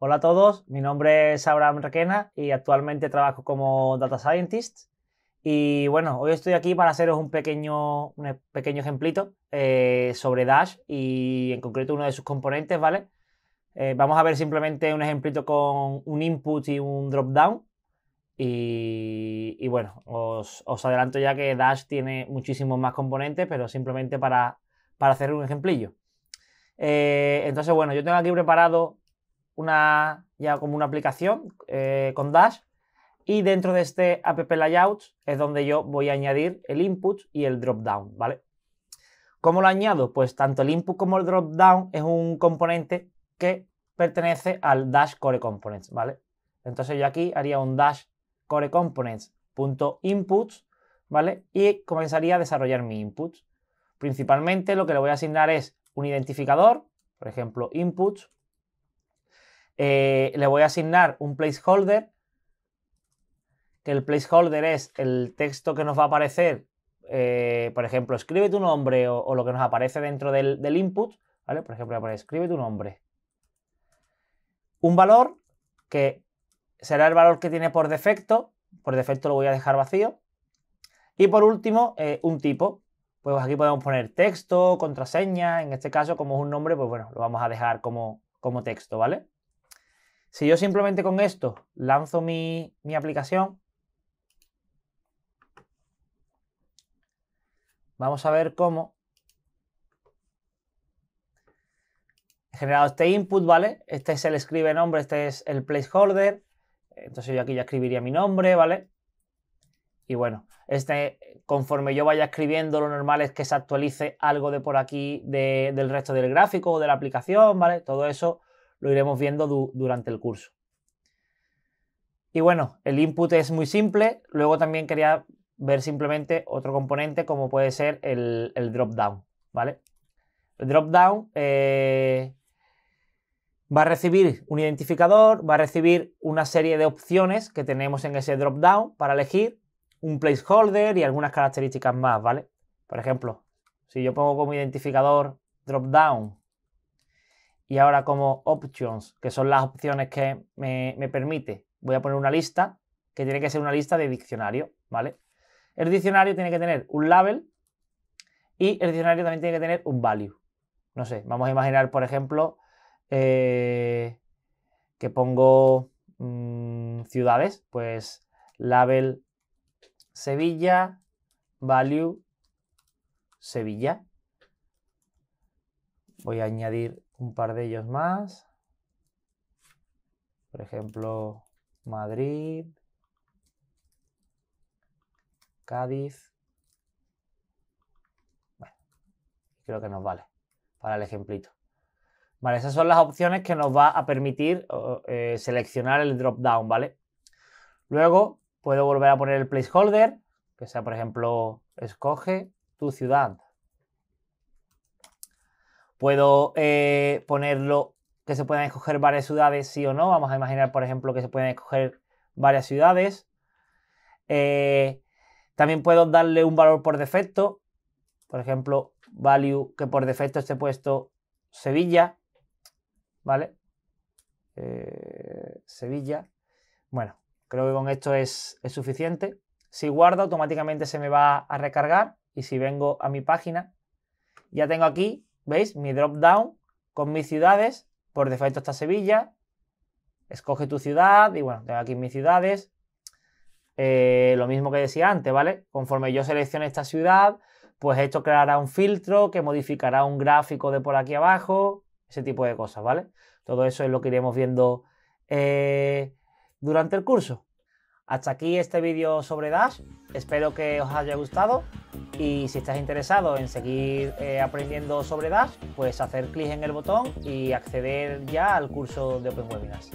Hola a todos, mi nombre es Abraham Requena y actualmente trabajo como Data Scientist. Y bueno, hoy estoy aquí para haceros un pequeño, un pequeño ejemplito eh, sobre Dash y en concreto uno de sus componentes, ¿vale? Eh, vamos a ver simplemente un ejemplito con un input y un drop-down y bueno, os, adelanto ya que Dash tiene muchísimos más componentes, pero simplemente para, para hacer un ejemplillo. Eh, entonces, bueno, yo tengo aquí preparado una, ya como una aplicación eh, con Dash y dentro de este app layout es donde yo voy a añadir el input y el dropdown, ¿vale? ¿Cómo lo añado? Pues tanto el input como el drop-down es un componente que pertenece al dash core components, ¿vale? Entonces yo aquí haría un dash core components ¿vale? Y comenzaría a desarrollar mi input. Principalmente lo que le voy a asignar es un identificador, por ejemplo, inputs, eh, le voy a asignar un placeholder, que el placeholder es el texto que nos va a aparecer, eh, por ejemplo, escribe tu nombre o, lo que nos aparece dentro del, input, ¿vale? Por ejemplo, escribe tu nombre. Un valor que será el valor que tiene por defecto, por defecto lo voy a dejar vacío. Y por último, eh, un tipo. Pues aquí podemos poner texto, contraseña, en este caso como es un nombre, pues bueno, lo vamos a dejar como, como texto, ¿vale? Si yo simplemente con esto lanzo mi, aplicación, vamos a ver cómo he generado este input, ¿vale? Este es el escribe nombre, este es el placeholder. Entonces yo aquí ya escribiría mi nombre, ¿vale? Y bueno, este, conforme yo vaya escribiendo, lo normal es que se actualice algo de por aquí del resto del gráfico o de la aplicación, ¿vale? Todo eso lo iremos viendo durante el curso. Y bueno, el input es muy simple. Luego también quería ver simplemente otro componente como puede ser el, drop-down, ¿vale? El drop-down eh, va a recibir un identificador, va a recibir una serie de opciones que tenemos en ese drop-down para elegir un placeholder y algunas características más, ¿vale? Por ejemplo, si yo pongo como identificador drop-down y ahora como options, que son las opciones que me, permite, voy a poner una lista que tiene que ser una lista de diccionario, ¿vale? El diccionario tiene que tener un label y el diccionario también tiene que tener un value. No sé, vamos a imaginar, por ejemplo, eh, que pongo mm, ciudades, pues label Sevilla, value Sevilla, Voy a añadir un par de ellos más. Por ejemplo, Madrid, Cádiz. creo que nos vale para el ejemplito. Vale, esas son las opciones que nos va a permitir eh, seleccionar el drop-down, ¿vale? Luego puedo volver a poner el placeholder, que sea, por ejemplo, escoge tu ciudad. Puedo eh, ponerlo que se puedan escoger varias ciudades, sí o no. Vamos a imaginar, por ejemplo, que se pueden escoger varias ciudades. Eh, también puedo darle un valor por defecto. Por ejemplo, value que por defecto esté puesto Sevilla. ¿Vale? Eh, Sevilla. Bueno, creo que con esto es, es suficiente. Si guardo, automáticamente se me va a recargar. Y si vengo a mi página, ya tengo aquí ¿Veis? Mi drop down con mis ciudades. Por defecto está Sevilla. Escoge tu ciudad y bueno, tengo aquí mis ciudades. Eh, lo mismo que decía antes, ¿vale? Conforme yo seleccione esta ciudad, pues esto creará un filtro que modificará un gráfico de por aquí abajo, ese tipo de cosas, ¿vale? Todo eso es lo que iremos viendo eh, durante el curso. Hasta aquí este vídeo sobre Dash, espero que os haya gustado y si estás interesado en seguir eh, aprendiendo sobre Dash, pues hacer clic en el botón y acceder ya al curso de Open Webinars.